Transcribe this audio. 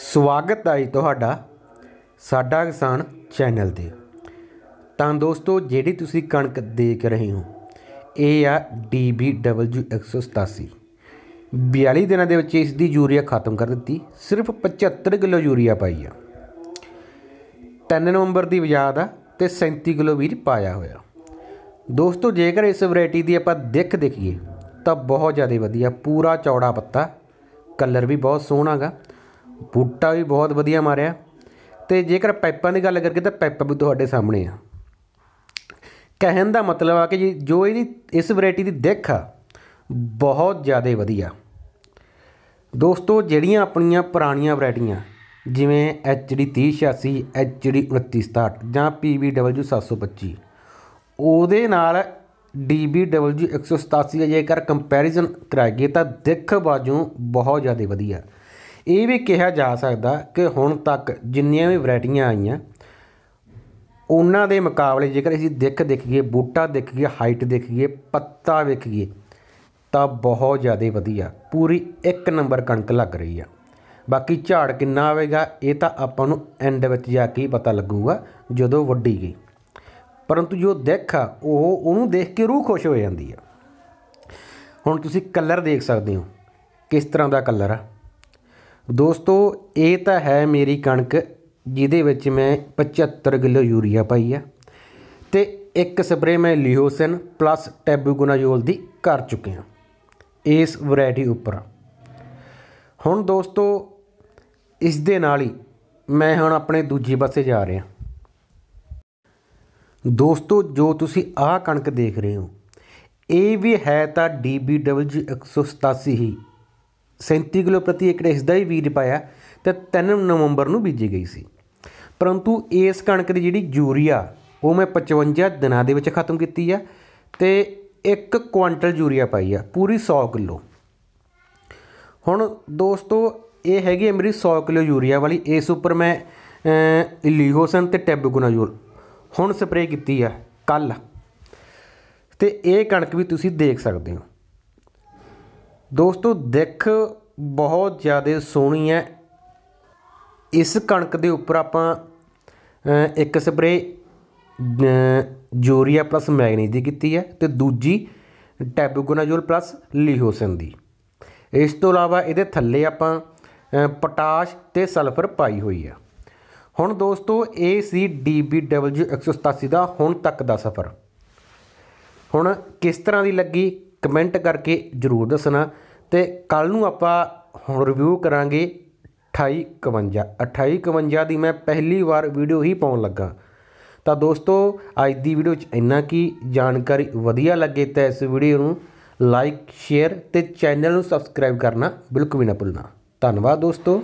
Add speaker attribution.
Speaker 1: ਸਵਾਗਤ ਹੈ ਜੀ ਤੁਹਾਡਾ ਸਾਡਾ ਕਿਸਾਨ ਚੈਨਲ ਤੇ ਤਾਂ ਦੋਸਤੋ ਜਿਹੜੀ ਤੁਸੀਂ ਕਣਕ ਦੇਖ ਰਹੇ ਹੋ ਇਹ ਆ DBW 187 42 ਦਿਨਾਂ ਦੇ ਵਿੱਚ ਇਸ ਦੀ ਯੂਰੀਆ ਖਤਮ ਕਰ ਦਿੱਤੀ ਸਿਰਫ 75 ਕਿਲੋ ਯੂਰੀਆ ਪਾਈ ਆ 3 ਨਵੰਬਰ ਦੀ ਬਜਾਦ ਆ ਤੇ 37 ਕਿਲੋ ਵੀਰ ਪਾਇਆ ਹੋਇਆ ਦੋਸਤੋ ਜੇਕਰ ਇਸ ਵੈਰਾਈਟੀ ਦੀ ਆਪਾਂ ਦਿੱਖ ਦੇਖੀਏ ਤਾਂ ਬਹੁਤ ਜ਼ਿਆਦਾ ਵਧੀਆ ਪੂਰਾ ਚੌੜਾ ਪੱਤਾ ਕਲਰ ਵੀ ਬਹੁਤ ਸੋਹਣਾਗਾ ਬੂਟਾ ਵੀ ਬਹੁਤ ਵਧੀਆ ਮਾਰਿਆ ਤੇ ਜੇਕਰ ਪਾਈਪਾਂ ਦੀ ਗੱਲ ਕਰਕੇ ਤਾਂ ਪਾਈਪਾਂ ਵੀ ਤੁਹਾਡੇ ਸਾਹਮਣੇ ਆ ਕਹਿਣ ਦਾ ਮਤਲਬ ਆ ਕਿ ਜੀ ਜੋ ਇਹਦੀ ਇਸ ਵੈਰਾਈਟੀ ਦੀ ਦਿੱਖ ਆ ਬਹੁਤ ਜ਼ਿਆਦਾ ਵਧੀਆ ਦੋਸਤੋ ਜਿਹੜੀਆਂ ਆਪਣੀਆਂ ਪੁਰਾਣੀਆਂ ਵੈਰਾਈਟੀਆਂ ਜਿਵੇਂ HD 3086 HD 2967 ਜਾਂ PBW 725 ਉਹਦੇ ਨਾਲ DBW 187 ਜੇਕਰ ਕੰਪੈਰੀਜ਼ਨ ਕਰਾਈਏ ਤਾਂ ਦਿੱਖ ਬਾਜੂ ਬਹੁਤ ਜ਼ਿਆਦਾ ਵਧੀਆ ਇਹ ਵੀ ਕਿਹਾ ਜਾ ਸਕਦਾ ਕਿ ਹੁਣ ਤੱਕ ਜਿੰਨੀਆਂ ਵੀ ਵੈਰਾਈਟੀਆਂ ਆਈਆਂ ਉਹਨਾਂ ਦੇ ਮੁਕਾਬਲੇ ਜੇਕਰ ਅਸੀਂ ਦਿੱਖ ਦੇਖੀਏ ਬੂਟਾ ਦੇਖੀਏ ਹਾਈਟ ਦੇਖੀਏ ਪੱਤਾ ਦੇਖੀਏ ਤਾਂ ਬਹੁਤ ਜ਼ਿਆਦਾ ਵਧੀਆ ਪੂਰੀ ਇੱਕ ਨੰਬਰ ਕਣਕ ਲੱਗ ਰਹੀ ਆ ਬਾਕੀ ਝਾੜ ਕਿੰਨਾ ਆਵੇਗਾ ਇਹ ਤਾਂ ਆਪਾਂ ਨੂੰ ਐਂਡ ਵਿੱਚ ਜਾ ਕੇ ਪਤਾ ਲੱਗੂਗਾ ਜਦੋਂ ਵੱਡੀ ਗਈ ਪਰੰਤੂ ਜੋ ਦਿੱਖ ਆ ਉਹ ਉਹਨੂੰ ਦੇਖ ਕੇ ਰੂਹ ਖੁਸ਼ ਹੋ ਜਾਂਦੀ ਆ ਹੁਣ ਤੁਸੀਂ ਕਲਰ ਦੇਖ ਸਕਦੇ ਹੋ ਕਿਸ ਤਰ੍ਹਾਂ ਦਾ ਕਲਰ ਆ ਦੋਸਤੋ ਇਹ ਤਾਂ ਹੈ ਮੇਰੀ ਕਣਕ ਜਿਹਦੇ ਵਿੱਚ ਮੈਂ 75 ਕਿਲੋ ਯੂਰੀਆ ਪਾਈ ਆ ਤੇ ਇੱਕ ਸਪਰੇ ਮੈਂ ਲਿਓਸਨ ਪਲੱਸ ਟੈਬੂਗੋਨਾਜ਼ੋਲ ਦੀ ਕਰ ਚੁੱਕਿਆ ਇਸ ਵੈਰਾਈਟੀ ਉੱਪਰ ਹੁਣ ਦੋਸਤੋ ਇਸ ਦੇ ਨਾਲ ਹੀ ਮੈਂ ਹੁਣ ਆਪਣੇ ਦੂਜੇ ਪਾਸੇ ਜਾ ਰਿਹਾ ਦੋਸਤੋ ਜੋ ਤੁਸੀਂ ਆਹ ਕਣਕ ਦੇਖ ਰਹੇ ਹੋ ਇਹ ਵੀ ਹੈ ਤਾਂ DBW 187 ਹੀ 37 ਕਿਲੋ ਪ੍ਰਤੀ ਏਕੜ ਇਸ ਦਾ ਹੀ ਬੀਜ ਪਾਇਆ ਤੇ 3 ਨਵੰਬਰ ਨੂੰ ਬੀਜੀ ਗਈ ਸੀ ਪਰੰਤੂ ਇਸ ਕਣਕ ਦੀ ਜਿਹੜੀ ਯੂਰੀਆ ਉਹ ਮੈਂ 55 ਦਿਨਾਂ ਦੇ ਵਿੱਚ ਖਤਮ ਕੀਤੀ ਆ ਤੇ 1 ਕੁਆਂਟਲ ਯੂਰੀਆ ਪਾਈ ਆ ਪੂਰੀ 100 ਕਿਲੋ ਹੁਣ ਦੋਸਤੋ ਇਹ ਹੈਗੀ ਮੇਰੀ 100 ਕਿਲੋ ਯੂਰੀਆ ਵਾਲੀ ਇਸ ਉੱਪਰ ਮੈਂ ਲੀਹੋਸਨ ਤੇ ਯੂਰ ਹੁਣ ਸਪਰੇਅ ਕੀਤੀ ਆ ਕੱਲ ਤੇ ਇਹ ਕਣਕ ਵੀ ਤੁਸੀਂ ਦੇਖ ਸਕਦੇ ਹੋ ਦੋਸਤੋ ਦੇਖ ਬਹੁਤ ਜ਼ਿਆਦਾ ਸੋਹਣੀ ਹੈ ਇਸ ਕਣਕ ਦੇ ਉੱਪਰ ਆਪਾਂ ਇੱਕ ਸਪਰੇ ਜੋਰੀਆ ਪਲੱਸ ਮੈਗਨੀਜ਼ ਦੀ ਕੀਤੀ ਹੈ ਤੇ ਦੂਜੀ ਟੈਬੂਗੋਨਾਜ਼ੋਲ ਪਲੱਸ ਲੀਹੋਸਨ ਦੀ ਇਸ ਤੋਂ ਇਲਾਵਾ ਇਹਦੇ ਥੱਲੇ ਆਪਾਂ ਪੋਟਾਸ਼ ਤੇ ਸਲਫਰ ਪਾਈ ਹੋਈ ਆ ਹੁਣ ਦੋਸਤੋ ਇਹ ਸੀ DBW 187 ਦਾ ਹੁਣ ਤੱਕ ਦਾ ਸਫ਼ਰ ਹੁਣ ਕਿਸ ਤਰ੍ਹਾਂ ਦੀ ਲੱਗੀ ਕਮੈਂਟ ਕਰਕੇ ਜ਼ਰੂਰ ਦੱਸਣਾ ਤੇ ਕੱਲ ਨੂੰ ਆਪਾਂ ਹੁਣ ਰਿਵਿਊ ਕਰਾਂਗੇ 2851 2851 ਦੀ ਮੈਂ ਪਹਿਲੀ ਵਾਰ ਵੀਡੀਓ ਹੀ ਪਾਉਣ ਲੱਗਾ ਤਾਂ ਦੋਸਤੋ ਅੱਜ ਦੀ ਵੀਡੀਓ 'ਚ ਇੰਨਾ ਕੀ ਜਾਣਕਾਰੀ ਵਧੀਆ ਲੱਗੇ ਤਾਂ ਇਸ ਵੀਡੀਓ ਨੂੰ ਲਾਈਕ ਸ਼ੇਅਰ ਤੇ ਚੈਨਲ ਨੂੰ ਸਬਸਕ੍ਰਾਈਬ ਕਰਨਾ ਬਿਲਕੁਲ ਵੀ ਨਾ ਭੁੱਲਣਾ ਧੰਨਵਾਦ ਦੋਸਤੋ